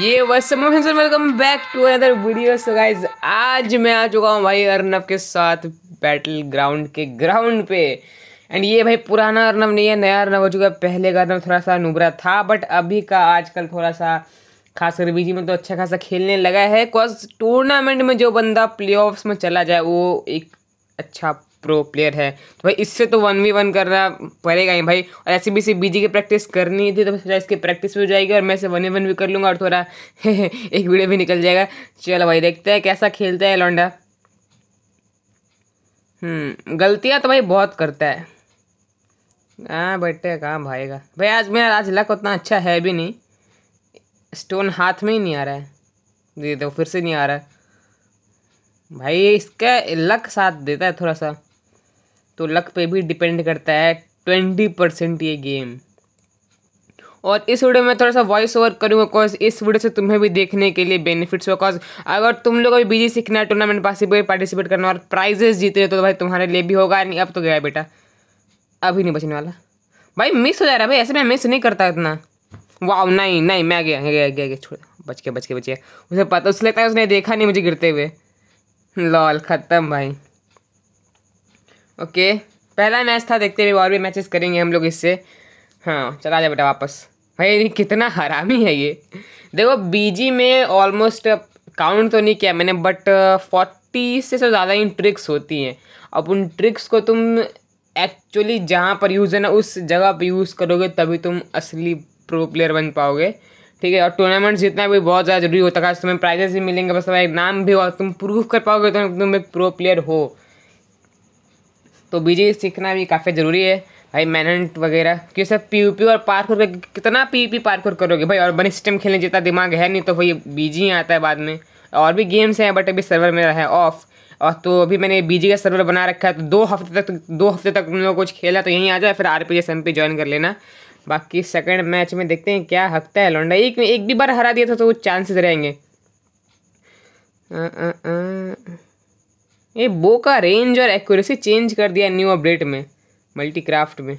ये welcome back to other video so guys आज मैं आ चुका हूँ भाई अर्नब के साथ बैटल ग्राउंड के ग्राउंड पे एंड ये भाई पुराना अर्नब नहीं है नया अर्नब हो चुका है पहले का अर्नब थोड़ा सा नुबरा था बट अभी का आजकल थोड़ा सा खासकर बीजी में तो अच्छा खासा खेलने लगा है बिकॉज टूर्नामेंट में जो बंदा प्ले में चला जाए वो एक अच्छा प्रो प्लेयर है तो भाई इससे तो वन वी वन करना पड़ेगा ही भाई और ऐसी भी सी बीजी की प्रैक्टिस करनी थी तो सोचा इसकी प्रैक्टिस भी हो जाएगी और मैं इसे वन वी वन भी कर लूँगा और थोड़ा एक वीडियो भी निकल जाएगा चलो भाई देखते हैं कैसा खेलता है लौंडा हम्म, गलतियाँ तो भाई बहुत करता है हाँ बैठे कहाँ भाएगा भाई आज मेरा आज लक उतना अच्छा है भी नहीं स्टोन हाथ में ही नहीं आ रहा है दे दो फिर से नहीं आ रहा है भाई इसका लक साथ देता है थोड़ा सा तो लक पे भी डिपेंड करता है ट्वेंटी परसेंट ये गेम और इस वीडियो में थोड़ा सा वॉइस ओवर करूँगा बिकॉज इस वीडियो से तुम्हें भी देखने के लिए बेनिफिट्स होगा बिकॉज अगर तुम लोग अभी बिजी सीखना है टूर्नामेंट पास पार्टिसिपेट करना और प्राइजेस जीते तो भाई तुम्हारे लिए भी होगा नहीं अब तो गया बेटा अभी नहीं बचने वाला भाई मिस हो जा रहा है भाई ऐसे मैं मिस नहीं करता इतना वाह नहीं नहीं मैं गया गया गया गया छोड़ बच के बच के बचिया उसे पता उसे लगता है उसने देखा नहीं मुझे गिरते हुए लॉल ख़त्म भाई ओके पहला मैच था देखते हुए और भी मैचेस करेंगे हम लोग इससे हाँ चला जाए बेटा वापस भाई कितना हरामी है ये देखो बीजी में ऑलमोस्ट काउंट तो नहीं किया मैंने बट फोर्टी से से ज़्यादा ही ट्रिक्स होती हैं अब उन ट्रिक्स को तुम एक्चुअली जहाँ पर यूज़ है ना उस जगह पर यूज़ करोगे तभी तुम असली प्रो प्लेयर बन पाओगे ठीक है और टूर्नामेंट्स जीतना भी बहुत ज़्यादा जरूरी होता है तुम्हें प्राइजेस भी मिलेंगे बस तुम्हारा एक नाम भी और तुम प्रूव कर पाओगे तो तुम एक प्रो प्लेयर हो तो बीजी सीखना भी काफ़ी ज़रूरी है भाई मैनेंट वगैरह क्योंकि सब पी पी और पार्कोर कितना पी पी पार्कोर करोगे भाई और बनी सिस्टम खेलने जितना दिमाग है नहीं तो भाई बीजी आता है बाद में और भी गेम्स हैं बट अभी सर्वर मेरा है ऑफ़ और तो अभी मैंने बीजी का सर्वर बना रखा है तो दो हफ्ते तक दो हफ्ते तक उन लोग कुछ खेला तो यहीं आ जाए फिर R P S M P join कर लेना बाकी सेकंड मैच में देखते हैं क्या हफ्ता है लौंडा एक एक भी बार हरा दिया था तो वो चांसेस रहेंगे आ, आ, आ, ये बो का रेंज और एक्यूरेसी चेंज कर दिया न्यू अपडेट में मल्टीक्राफ्ट में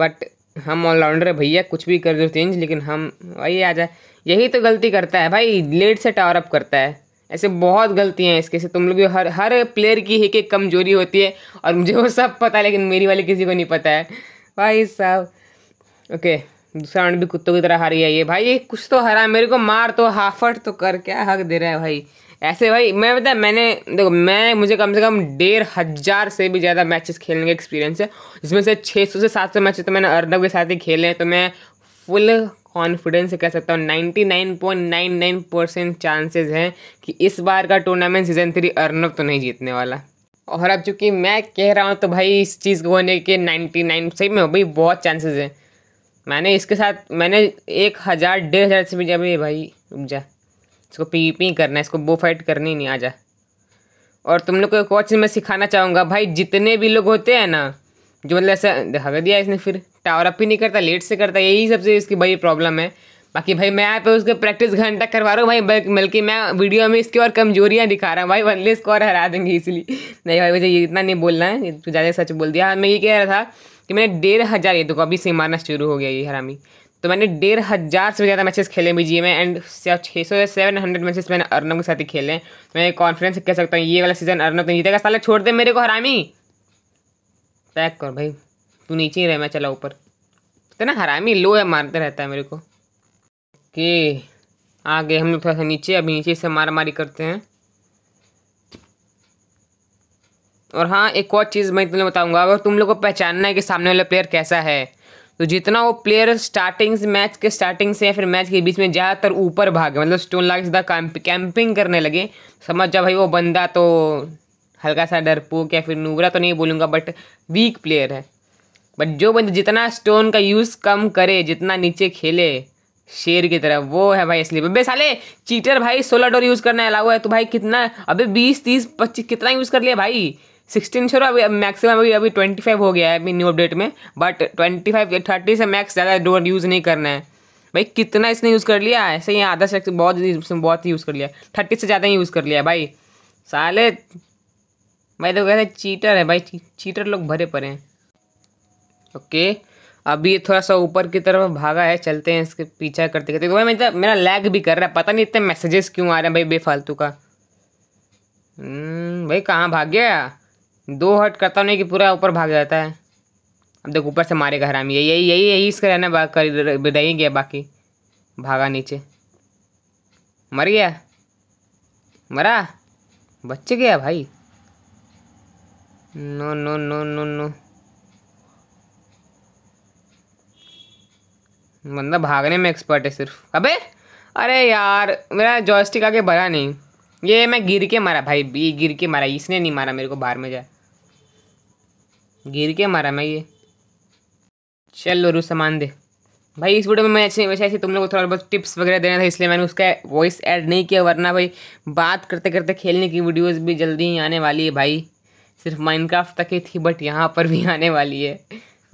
बट हम ऑलराउंडर है भैया कुछ भी कर दो चेंज लेकिन हम वही आ जाए यही तो गलती करता है भाई लेट से टावर अप करता है ऐसे बहुत गलतियाँ हैं इसके से तुम लोग भी हर हर प्लेयर की एक एक कमजोरी होती है और मुझे वो सब पता है लेकिन मेरी वाली किसी को नहीं पता है भाई साहब ओके दूसरा राउंड भी कुत्तों की तरह हारी है ये भाई ये कुछ तो हरा मेरे को मार तो हाफट तो कर क्या हक दे रहा है भाई ऐसे भाई मैं बता मैंने देखो मैं मुझे कम से कम डेढ़ हज़ार से भी ज़्यादा मैचेस खेलने का एक्सपीरियंस है जिसमें से 600 से 700 मैचेस तो मैंने अर्नब के साथ ही खेले हैं तो मैं फुल कॉन्फिडेंस से कह सकता हूँ नाइन परसेंट चांसेज हैं कि इस बार का टूर्नामेंट सीजन थ्री अर्नब तो नहीं जीतने वाला और अब चूँकि मैं कह रहा हूँ तो भाई इस चीज़ को होने के नाइन सही में भाई बहुत चांसेज हैं मैंने इसके साथ मैंने एक हज़ार डेढ़ हज़ार से भी जब भाई जा इसको पी पी करना है इसको बो फाइट करनी नहीं आ जा और तुम लोग को एक और चीज़ मैं सिखाना चाहूँगा भाई जितने भी लोग होते हैं ना जो मतलब ऐसा धगा दिया इसने फिर टावर अप ही नहीं करता लेट से करता यही सबसे इसकी भाई प्रॉब्लम है बाकी भाई मैं यहाँ पे उसके प्रैक्टिस घंटा करवा रहा हूँ भाई बल्कि मैं वीडियो में इसकी और कमजोरियाँ दिखा रहा हूँ भाई वनले स्कोर हरा देंगे इसलिए नहीं भाई मुझे इतना नहीं बोलना है तो ज़्यादा सच बोल दिया हाँ, मैं ये कह रहा था कि मैंने डेढ़ हज़ार ये देखो अभी से मारना शुरू हो गया ये हरामी तो मैंने डेढ़ हज़ार से ज़्यादा मैचेस खेले भी जी में एंड छः सौ या सेवन हंड्रेड मैचेस मैंने अर्नब के साथ ही खेले हैं तो मैं कॉन्फिडेंस कह सकता हूँ ये वाला सीज़न अर्नब तो जीतेगा साले छोड़ दे मेरे को हरामी पैक कर भाई तू नीचे ही रह मैं चला ऊपर तो ना हरामी लो है मारते रहता है मेरे को कि आगे हम लोग थोड़ा सा नीचे अभी नीचे से मारा मारी करते हैं और हाँ एक और चीज़ मैं तुम्हें बताऊंगा अगर तुम लोग को पहचानना है कि सामने वाला प्लेयर कैसा है तो जितना वो प्लेयर स्टार्टिंग से मैच के स्टार्टिंग से या फिर मैच के बीच में ज़्यादातर ऊपर भागे मतलब स्टोन लाग के सीधा कैंप, कैंपिंग करने लगे समझ जा भाई वो बंदा तो हल्का सा डरपोक या फिर नूबरा तो नहीं बोलूँगा बट वीक प्लेयर है बट जो बंदा जितना स्टोन का यूज़ कम करे जितना नीचे खेले शेर की तरह वो है भाई इसलिए बे साले चीटर भाई सोलर डोर यूज़ करना अलाउ है तो भाई कितना अबे बीस तीस पच्चीस कितना यूज़ कर लिया भाई सिक्सटीन शोर अभी मैक्सिमम अभी अभी ट्वेंटी फाइव हो गया है अभी न्यू अपडेट में बट ट्वेंटी फाइव या थर्टी से मैक्स ज़्यादा डोर यूज़ नहीं करना है भाई कितना इसने यूज़ कर लिया ऐसे ही आधा से बहुत बहुत ही यूज़ कर लिया थर्टी से ज़्यादा ही यूज़ कर लिया भाई साले भाई तो कहते चीटर है भाई चीटर लोग भरे पड़े हैं ओके अभी थोड़ा सा ऊपर की तरफ भागा है चलते हैं इसके पीछा करते करते तो भाई मतलब मेरा लैग भी कर रहा है पता नहीं इतने मैसेजेस क्यों आ रहे हैं भाई बेफालतू का हम्म, भाई कहाँ भाग गया दो हट करता हूँ नहीं कि पूरा ऊपर भाग जाता है अब देखो ऊपर से मारेगा हरामी यही यही यही यही इसका रहना कर रही गया बाकी भागा नीचे मर गया मरा बच्चे गया भाई no no no no no बंदा भागने में एक्सपर्ट है सिर्फ अबे अरे यार मेरा जॉयस्टिक आगे भरा नहीं ये मैं गिर के मारा भाई गिर के मारा इसने नहीं मारा मेरे को बाहर में जाए गिर के मारा मैं ये चल रू सामान दे भाई इस वीडियो में मैं ऐसे वैसे ऐसे तुम लोग को थोड़ा बहुत टिप्स वगैरह देना था इसलिए मैंने उसका वॉइस ऐड नहीं किया वरना भाई बात करते करते खेलने की वीडियोस भी जल्दी ही आने वाली है भाई सिर्फ माइनक्राफ्ट तक ही थी बट यहाँ पर भी आने वाली है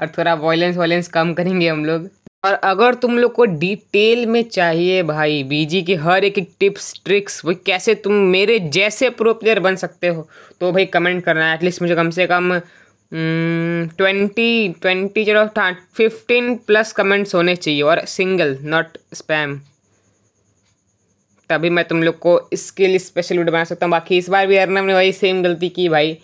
और थोड़ा वॉयलेंस वॉयलेंस कम करेंगे हम लोग और अगर तुम लोग को डिटेल में चाहिए भाई बीजी के हर एक एक टिप्स ट्रिक्स वो कैसे तुम मेरे जैसे प्रो प्लेयर बन सकते हो तो भाई कमेंट करना एटलीस्ट मुझे कम से कम ट्वेंटी ट्वेंटी चलो फिफ्टीन प्लस कमेंट्स होने चाहिए और सिंगल नॉट स्पैम तभी मैं तुम लोग को इसके लिए स्पेशल वीडियो बना सकता हूँ बाकी इस बार भी अर्नब ने वही सेम गलती की भाई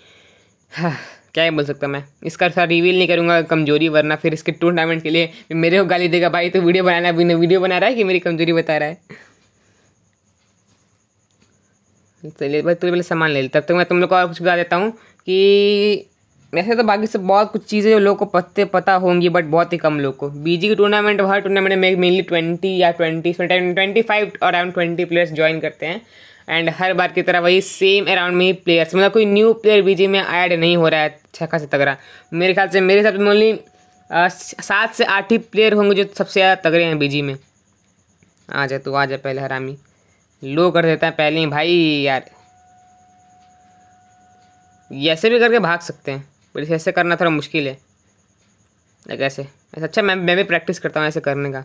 हाँ, क्या ही बोल सकता मैं इसका सर रिवील नहीं करूँगा कमजोरी वरना फिर इसके टूर्नामेंट के लिए मेरे को गाली देगा भाई तो वीडियो बनाना अभी वीडियो बना रहा है कि मेरी कमजोरी बता रहा है चलिए भाई तुम्हें पहले सामान ले लेता तब तक मैं तुम लोग को और कुछ बता देता हूँ कि वैसे तो बाकी सब बहुत कुछ चीज़ें जो लोग को पते पता होंगी बट बहुत ही कम लोग को बीजी की टूर्नामेंट हर टूर्नामेंट में मेनली ट्वेंटी या twenty twenty five around twenty players join करते हैं एंड हर बार की तरह वही सेम अराउंड में ही प्लेयर्स मतलब कोई न्यू प्लेयर बीजी में ऐड नहीं हो रहा है अच्छा खासा तगड़ा मेरे ख्याल से मेरे हिसाब से मोनली सात से आठ ही प्लेयर होंगे जो सबसे ज़्यादा तगड़े हैं बीजी में आ जाए तू आ जाए पहले हरामी लो कर देता है पहले ही भाई यार ऐसे भी करके भाग सकते हैं बोले ऐसे करना थोड़ा मुश्किल है लाइक कैसे ऐसा अच्छा मैं मैं भी प्रैक्टिस करता हूँ ऐसे करने का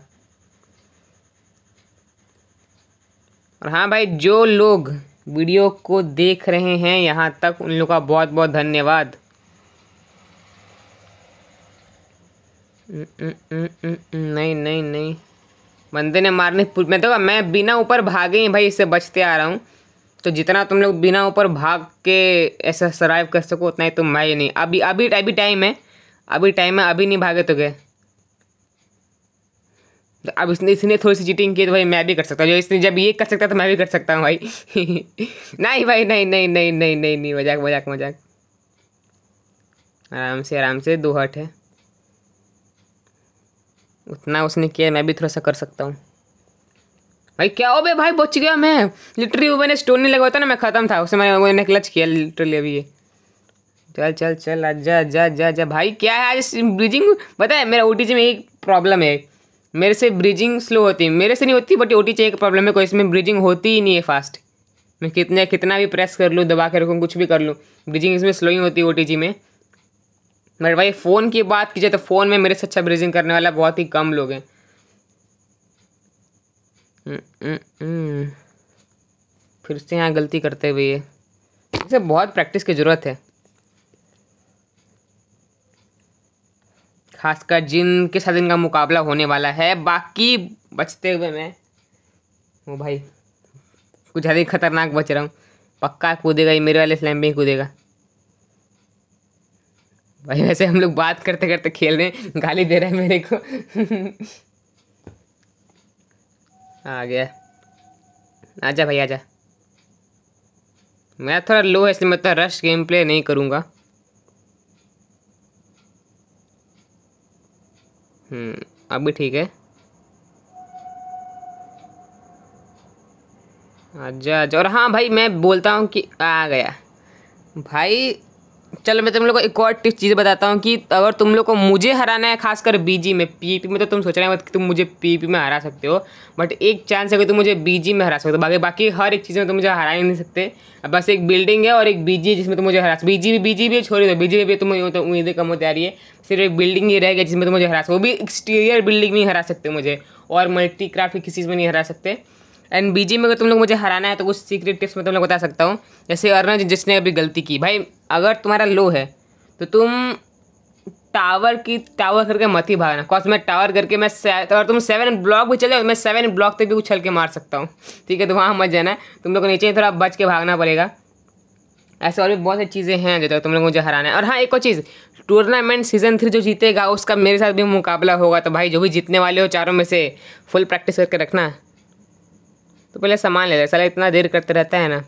और हाँ भाई जो लोग वीडियो को देख रहे हैं यहाँ तक उन लोगों का बहुत बहुत धन्यवाद नहीं नहीं नहीं बंदे ने मारने मैं तो मैं बिना ऊपर भागे ही भाई इससे बचते आ रहा हूँ तो जितना तुम लोग बिना ऊपर भाग के ऐसा सर्वाइव कर सको उतना ही तुम भाई नहीं अभी अभी अभी टाइम है अभी टाइम है अभी नहीं भागे तो गए तो अब इसने इसने थोड़ी सी चीटिंग की तो भाई मैं भी कर सकता हूँ जो इसने जब ये कर सकता तो मैं भी कर सकता हूँ भाई नहीं भाई नहीं नहीं नहीं नहीं नहीं नहीं मजाक मजाक मजाक आराम से आराम से दो हट है उतना उसने किया मैं भी थोड़ा सा कर सकता हूँ भाई क्या हो बे भाई बच गया मैं लिटरली मैंने स्टोन नहीं लगा था ना मैं खत्म था उसे मैंने मैंने क्लच किया लिटरली अभी ये चल चल चल जा जा जा जा भाई क्या है आज ब्रिजिंग बताए मेरा ओ में एक प्रॉब्लम है मेरे से ब्रिजिंग स्लो होती है मेरे से नहीं होती बट ओ एक प्रॉब्लम है कोई इसमें ब्रिजिंग होती ही नहीं है फास्ट मैं कितना कितना भी प्रेस कर लूँ दबा के रखूँ कुछ भी कर लूँ ब्रिजिंग इसमें स्लोइंग होती है ओ में बट भाई फ़ोन की बात की जाए तो फ़ोन में मेरे से अच्छा ब्रिजिंग करने वाला बहुत ही कम लोग हैं फिर से यहाँ गलती करते हुए इसे बहुत प्रैक्टिस की ज़रूरत है खासकर जिनके साथ इनका मुकाबला होने वाला है बाकी बचते हुए मैं वो भाई कुछ ज़्यादा ही खतरनाक बच रहा हूँ पक्का कूदेगा ये मेरे वाले स्लैम भी कूदेगा भाई वैसे हम लोग बात करते करते खेल रहे हैं गाली दे रहे हैं मेरे को आ गया आजा भाई आजा मैं थोड़ा लो है इसलिए मैं तो रश गेम प्ले नहीं करूँगा हम्म, अब भी ठीक है अच्छा अच्छा और हाँ भाई मैं बोलता हूँ कि आ गया भाई चलो मैं तुम लोग को एक और टिप चीज़ बताता हूँ कि अगर तुम लोग को मुझे हराना है खासकर बीजी में पीपी में तो तुम सोच रहे हो कि तुम मुझे पीपी में हरा सकते हो बट एक चांस है कि तुम मुझे बीजी में हरा सकते हो बाकी बाकी हर एक चीज़ में तुम मुझे हरा ही नहीं सकते बस एक बिल्डिंग है और एक बीजी जिसमें तुम मुझे हरा बीजी भी बीजी भी छोड़ दो बीजी भी तुम तो उम्मीदें कम होती आ रही है सिर्फ एक बिल्डिंग ही रहेगा जिसमें तुम मुझे हरा सको वो भी एक्सटीरियर बिल्डिंग नहीं हरा सकते मुझे और मल्टी क्राफ्ट किसी चीज़ में नहीं हरा सकते एंड बीजे में अगर तुम लोग मुझे हराना है तो कुछ सीक्रेट टिप्स मैं तुम लोग बता सकता हूँ जैसे अर्नज जिसने अभी गलती की भाई अगर तुम्हारा लो है तो तुम टावर की टावर करके मत ही भागना कॉस मैं टावर करके मैं और तुम सेवन ब्लॉक भी चले मैं सेवन ब्लॉक तक भी उछल के मार सकता हूँ ठीक है तो वहाँ मत जाना तुम लोग को नीचे थोड़ा बच के भागना पड़ेगा ऐसे और भी बहुत सारी चीज़ें हैं जो तुम लोग मुझे हराना है और हाँ एक और चीज़ टूर्नामेंट सीजन थ्री जो जीतेगा उसका मेरे साथ भी मुकाबला होगा तो भाई जो भी जीतने वाले हो चारों में से फुल प्रैक्टिस करके रखना तो पहले सामान ले ले साला इतना देर करते रहता है ना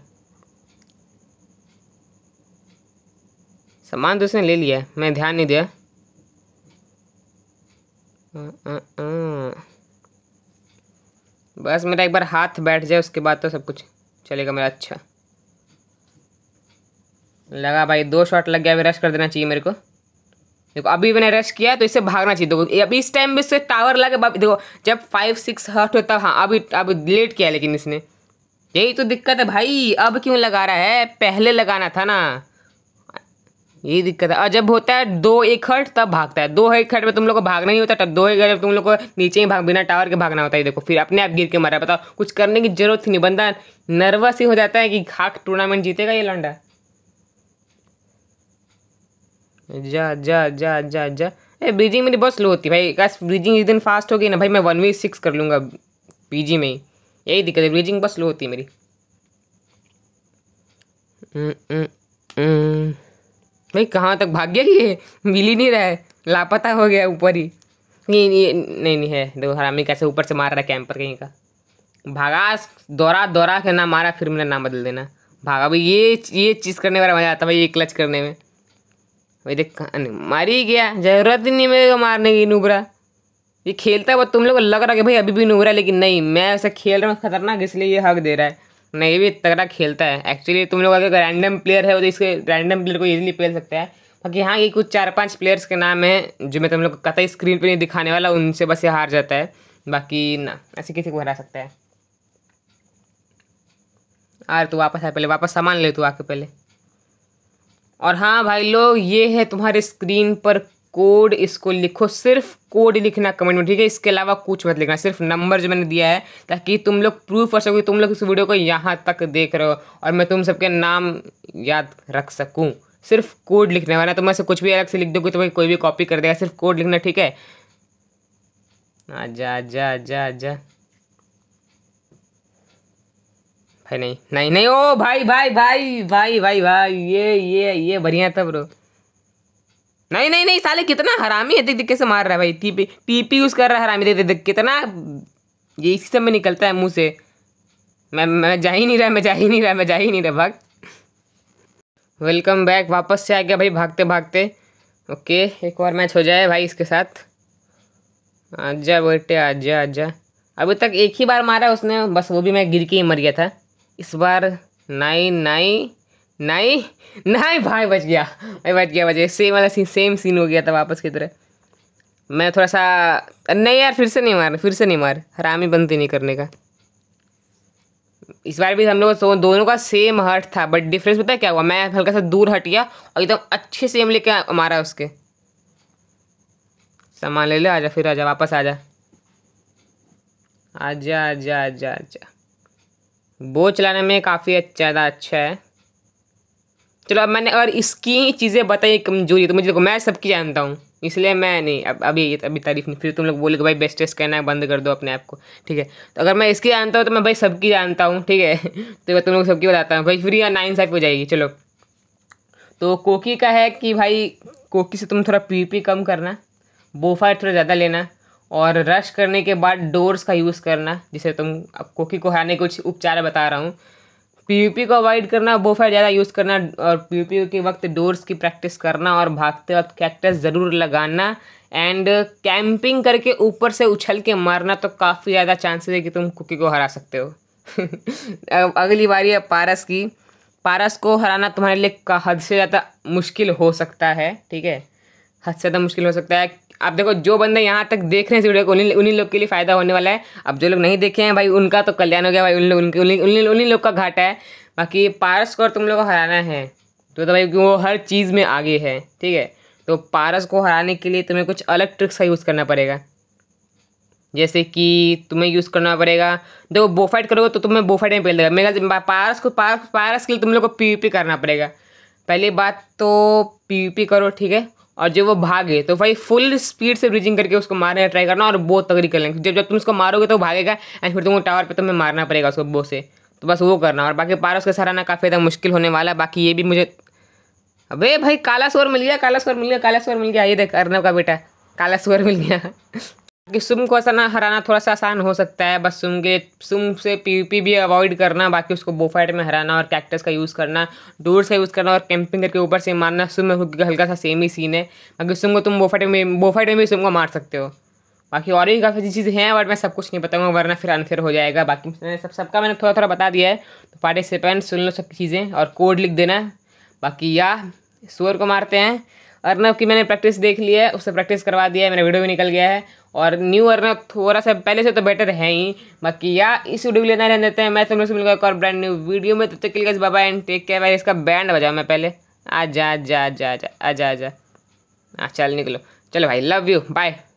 सामान तो उसने ले लिया मैं ध्यान नहीं दिया आ, आ, आ। बस मेरा एक बार हाथ बैठ जाए उसके बाद तो सब कुछ चलेगा मेरा अच्छा लगा भाई दो शॉट लग गया अभी रश कर देना चाहिए मेरे को देखो अभी मैंने रेस्ट किया तो इसे भागना चाहिए देखो अभी इस टाइम में इससे टावर लगे देखो जब फाइव सिक्स हर्ट होता हाँ अभी अब लेट किया लेकिन इसने यही तो दिक्कत है भाई अब क्यों लगा रहा है पहले लगाना था ना यही दिक्कत है और जब होता है दो एक हट तब भागता है दो एक हट में तुम लोग को भागना ही होता है तब दो एक हट तुम लोग को नीचे ही भाग बिना टावर के भागना होता है देखो फिर अपने आप गिर के मारा बताओ कुछ करने की जरूरत ही नहीं बंदा नर्वस ही हो जाता है कि खाक टूर्नामेंट जीतेगा ये लंडा जा जा जा जा जा ए ब्रीजिंग मेरी बहुत स्लो होती है भाई काश ब्रीजिंग इस दिन फास्ट हो गई ना भाई मैं वन वी सिक्स कर लूँगा पीजी में ही यही दिक्कत है ब्रीजिंग बहुत स्लो होती है मेरी हम्म, हम्म, हम्म। भाई कहाँ तक भाग गया ये मिल ही नहीं रहा है लापता हो गया ऊपर ही नहीं नहीं नहीं नहीं है देखो हरामी कैसे ऊपर से मार रहा है कैंपर कहीं का भागा दौरा दौरा के नाम मारा फिर मेरा नाम बदल देना भागा भाई ये ये चीज़ करने वाला मज़ा आता है भाई ये क्लच करने में भाई देख मार ही गया जरूरत ही नहीं मेरे को मारने की नूबरा ये खेलता है तुम लोग को लग रहा है कि भाई अभी भी नूबरा लेकिन नहीं मैं ऐसा खेल रहा हूँ खतरनाक इसलिए ये हक दे रहा है नहीं भी तगड़ा खेलता है एक्चुअली तुम लोग अगर रैंडम प्लेयर है वो तो इसके रैंडम प्लेयर को ईजिली खेल सकता है बाकी यहाँ ये कुछ चार पांच प्लेयर्स के नाम है जो मैं तुम लोग को कतई स्क्रीन पे नहीं दिखाने वाला उनसे बस ये हार जाता है बाकी ना ऐसे किसी को हरा सकता है यार तू वापस आए पहले वापस सामान ले तू आके पहले और हाँ भाई लोग ये है तुम्हारे स्क्रीन पर कोड इसको लिखो सिर्फ कोड लिखना कमेंट में ठीक है इसके अलावा कुछ मत लिखना सिर्फ नंबर जो मैंने दिया है ताकि तुम लोग प्रूफ कर सको तुम लोग इस वीडियो को यहाँ तक देख रहे हो और मैं तुम सबके नाम याद रख सकूँ सिर्फ कोड वाला तो मैं से कुछ भी अलग से लिख दोगे तो कोई भी कॉपी कर देगा सिर्फ कोड लिखना ठीक है जा जा जा जा है नहीं नहीं नहीं ओ भाई भाई भाई भाई भाई भाई ये ये ये बढ़िया था ब्रो नहीं नहीं नहीं साले कितना हरामी है देख देख से मार रहा है भाई टीपी टीपी यूज़ कर रहा है हरामी देख देख कितना ये इसी समय निकलता है मुंह से मैं मैं जा ही नहीं रहा मैं जा ही नहीं रहा मैं जा ही नहीं रहा भाग वेलकम बैक वापस से आ गया भाई भागते भागते ओके एक बार मैच हो जाए भाई इसके साथ आजा बेटे आजा आजा अभी तक एक ही बार मारा उसने बस वो भी मैं गिर के ही मर गया था इस बार नाई नाई नाई नाई भाई बच गया भाई बच गया बच गया सेम वाला सीन सेम सीन हो गया था वापस की तरह मैं थोड़ा सा नहीं यार फिर से नहीं मार फिर से नहीं मार हरामी बनती नहीं करने का इस बार भी हम लोग दोनों का सेम हर्ट था बट डिफरेंस पता है क्या हुआ मैं हल्का सा दूर हट गया और एकदम अच्छे से हम लेके मारा उसके सामान ले ले आजा फिर आजा वापस आजा आजा आजा आजा आजा वो चलाने में काफ़ी ज़्यादा अच्छा है चलो अब मैंने अगर इसकी चीज़ें बताई कमजोरी तो मुझे देखो मैं सबकी जानता हूँ इसलिए मैं नहीं अब अभी अभी तारीफ नहीं फिर तुम लोग कि भाई बेस्ट टेस्ट कहना बंद कर दो अपने आप को ठीक है तो अगर मैं इसकी जानता हूँ तो मैं भाई सबकी जानता हूँ ठीक है तो मैं तुम लोग सबकी बताता हूँ भाई फिर यहाँ नाइन साफ हो जाएगी चलो तो कोकी का है कि भाई कोकी से तुम थोड़ा पी कम करना बोफा थोड़ा ज़्यादा लेना और रश करने के बाद डोर्स का यूज़ करना जिसे तुम अब कोकी को हाने कुछ उपचार बता रहा हूँ पीयूपी को अवॉइड करना बोफायर ज़्यादा यूज़ करना और पीयूपी के वक्त डोर्स की प्रैक्टिस करना और भागते वक्त कैक्टस ज़रूर लगाना एंड कैंपिंग करके ऊपर से उछल के मारना तो काफ़ी ज़्यादा चांसेस है कि तुम कुकी को हरा सकते हो अगली बारी है पारस की पारस को हराना तुम्हारे लिए हद से ज़्यादा मुश्किल हो सकता है ठीक है हद से ज़्यादा मुश्किल हो सकता है आप देखो जो बंदे यहाँ तक देख रहे हैं इस वीडियो को उन्हीं उन्हीं लोग के लिए फ़ायदा होने वाला है अब जो लोग नहीं देखे हैं भाई उनका तो कल्याण हो गया भाई उन लोग उनके उन्हीं उन्हीं लोग का घाटा है बाकी पारस को तुम लोग को हराना है तो, तो भाई वो हर चीज़ में आगे है ठीक है तो पारस को हराने के लिए तुम्हें कुछ अलग ट्रिक्स का यूज़ करना पड़ेगा जैसे कि तुम्हें यूज़ करना पड़ेगा देखो बोफाइट करोगे तो तुम्हें बोफाइट में पेल देगा मेरे ख्याल पारस को पारस पारस के लिए तुम लोग को पी करना पड़ेगा पहली बात तो पी करो ठीक है और जब वो भागे तो भाई फुल स्पीड से ब्रिजिंग करके उसको मारने का ट्राई करना और बो तगड़ी कर लेंगे जब जब तुम उसको मारोगे तो भागेगा एंड फिर तुमको टावर पर तुम्हें मारना पड़ेगा उसको बो से तो बस वो करना और बाकी पारस का सहाराना काफ़ी ज़्यादा मुश्किल होने वाला है बाकी ये भी मुझे अबे भाई काला स्वर मिल गया काला स्वर मिल गया काला स्वर मिल गया ये देख अर्नब का बेटा काला स्वर मिल गया कि सुम को ऐसा ना हराना थोड़ा सा आसान हो सकता है बस सुम के सुम से पीवीपी भी अवॉइड करना बाकी उसको बोफाइट में हराना और कैक्टस का यूज़ करना डोर्स का यूज़ करना और कैंपिंग करके ऊपर से मारना सुम में हल्का सा सेम ही सीन है बाकी सुम को तुम बोफाइट में बोफाइट में भी सुम को मार सकते हो बाकी और भी काफ़ी चीज़ें हैं बट मैं सब कुछ नहीं बताऊँगा वरना फिर अनफेयर हो जाएगा बाकी मैंने सब सबका मैंने थोड़ा थोड़ा बता दिया है तो पार्टिसिपेंट सुन लो सब चीज़ें और कोड लिख देना बाकी या सुअर को मारते हैं अर्नव की मैंने प्रैक्टिस देख ली है उससे प्रैक्टिस करवा दिया है मेरा वीडियो भी निकल गया है और न्यू अर्नव थोड़ा सा पहले से तो बेटर है ही बाकी या इस वीडियो के लेना रहने देते हैं मैं तुम लोग मिलकर एक और ब्रांड न्यू वीडियो में तो तक के बाबा एंड टेक केयर भाई इसका बैंड बजाऊ मैं पहले आ जा जा जा जा आ जा आ जा हाँ चल निकलो चलो भाई लव यू बाय